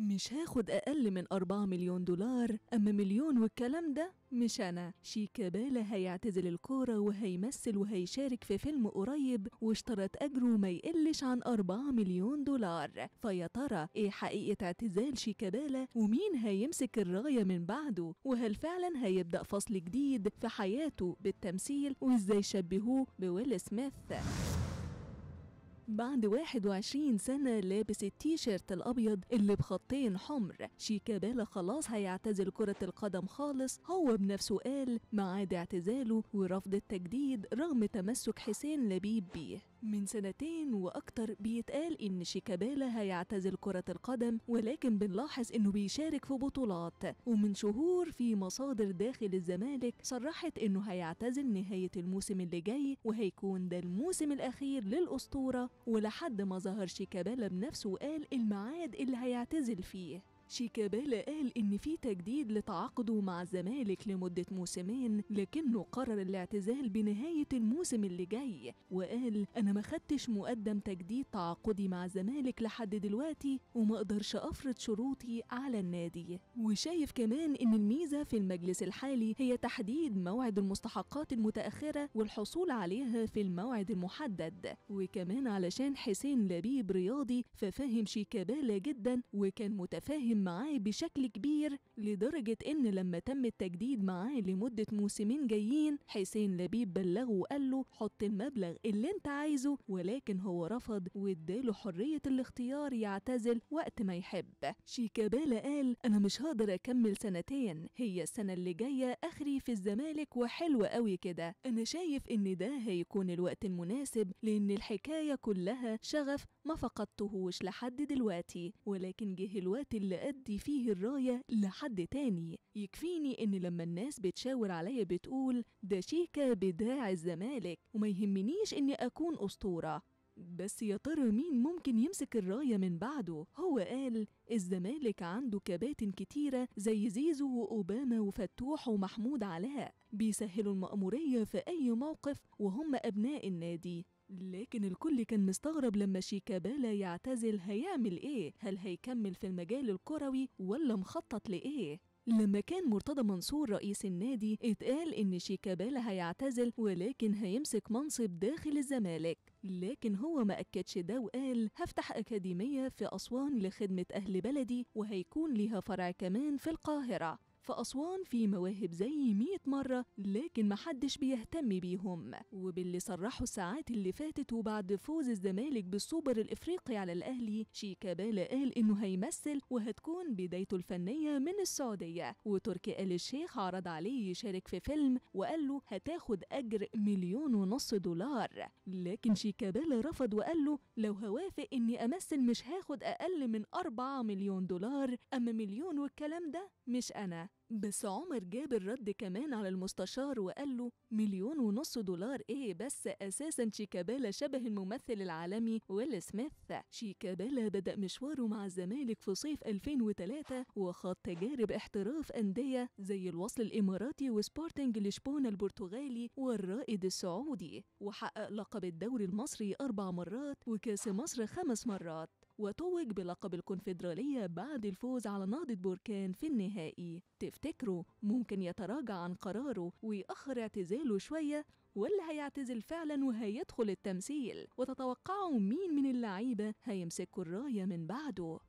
مش هاخد أقل من أربعة مليون دولار أما مليون والكلام ده مش أنا شيكابالا هيعتزل الكورة وهيمثل وهيشارك في فيلم قريب واشترط أجره ما يقلش عن 4 مليون دولار فيا ترى إيه حقيقة اعتزال شيكابالا ومين هيمسك الراية من بعده وهل فعلا هيبدأ فصل جديد في حياته بالتمثيل وإزاي شبهوه بويل سميث بعد 21 سنة لابس التيشيرت الأبيض اللي بخطين حمر شيكابالا خلاص هيعتزل كرة القدم خالص هو بنفسه قال ما عاد اعتزاله ورفض التجديد رغم تمسك حسين لبيب بيه من سنتين وأكتر بيتقال إن شيكابالا هيعتزل كرة القدم ولكن بنلاحظ إنه بيشارك في بطولات ومن شهور في مصادر داخل الزمالك صرحت إنه هيعتزل نهاية الموسم اللي جاي وهيكون ده الموسم الأخير للأسطورة ولحد ما ظهر شيكابالا بنفسه وقال الميعاد اللي هيعتزل فيه شيكابالا قال إن في تجديد لتعاقده مع الزمالك لمدة موسمين لكنه قرر الاعتزال بنهاية الموسم اللي جاي وقال أنا ما خدتش مقدم تجديد تعاقدي مع الزمالك لحد دلوقتي وما أقدرش أفرض شروطي على النادي وشايف كمان إن الميزة في المجلس الحالي هي تحديد موعد المستحقات المتأخرة والحصول عليها في الموعد المحدد وكمان علشان حسين لبيب رياضي ففهم شيكابالا جدا وكان متفاهم معاه بشكل كبير لدرجة إن لما تم التجديد معاه لمدة موسمين جايين حسين لبيب بلغه وقال له حط المبلغ اللي أنت عايزه ولكن هو رفض واداله حرية الاختيار يعتزل وقت ما يحب شيكابالا قال أنا مش هقدر أكمل سنتين هي السنة اللي جاية آخري في الزمالك وحلوة قوي كده أنا شايف إن ده هيكون الوقت المناسب لأن الحكاية كلها شغف ما فقدتهوش لحد دلوقتي ولكن جه الوقت اللي أدي فيه الراية لحد تاني يكفيني إن لما الناس بتشاور عليا بتقول ده شيكة بداع الزمالك وما يهمنيش إني أكون أسطورة بس يا ترى مين ممكن يمسك الراية من بعده؟ هو قال الزمالك عنده كباتن كتيرة زي زيزو وأوباما وفتوح ومحمود علاء بيسهلوا المأمورية في أي موقف وهم أبناء النادي لكن الكل كان مستغرب لما شيكابالا يعتزل هيعمل ايه هل هيكمل في المجال الكروي ولا مخطط لايه لما كان مرتضى منصور رئيس النادي اتقال ان شيكابالا هيعتزل ولكن هيمسك منصب داخل الزمالك لكن هو ما أكدش ده وقال هفتح أكاديمية في أسوان لخدمة أهل بلدي وهيكون ليها فرع كمان في القاهرة فأسوان في مواهب زي مية مرة لكن محدش بيهتم بيهم وباللي صرحوا الساعات اللي فاتت وبعد فوز الزمالك بالسوبر الإفريقي على الأهلي شيكابالا قال إنه هيمثل وهتكون بدايته الفنية من السعودية وتركي آل الشيخ عرض عليه يشارك في فيلم وقال له هتاخد أجر مليون ونص دولار لكن شيكابالا رفض وقال له لو هوافق إني أمثل مش هاخد أقل من أربعة مليون دولار أما مليون والكلام ده مش أنا بس عمر جاب الرد كمان على المستشار وقال له مليون ونص دولار ايه بس اساسا شيكابالا شبه الممثل العالمي ويل سميث شيكابالا بدا مشواره مع الزمالك في صيف 2003 وخاض تجارب احتراف انديه زي الوصل الاماراتي وسبورتنج لشبونه البرتغالي والرائد السعودي وحقق لقب الدوري المصري اربع مرات وكاس مصر خمس مرات وتوج بلقب الكونفدرالية بعد الفوز على نهضة بركان في النهائي تفتكروا ممكن يتراجع عن قراره ويأخر اعتزاله شوية ولا هيعتزل فعلا وهيدخل التمثيل وتتوقعوا مين من اللعيبة هيمسكوا الراية من بعده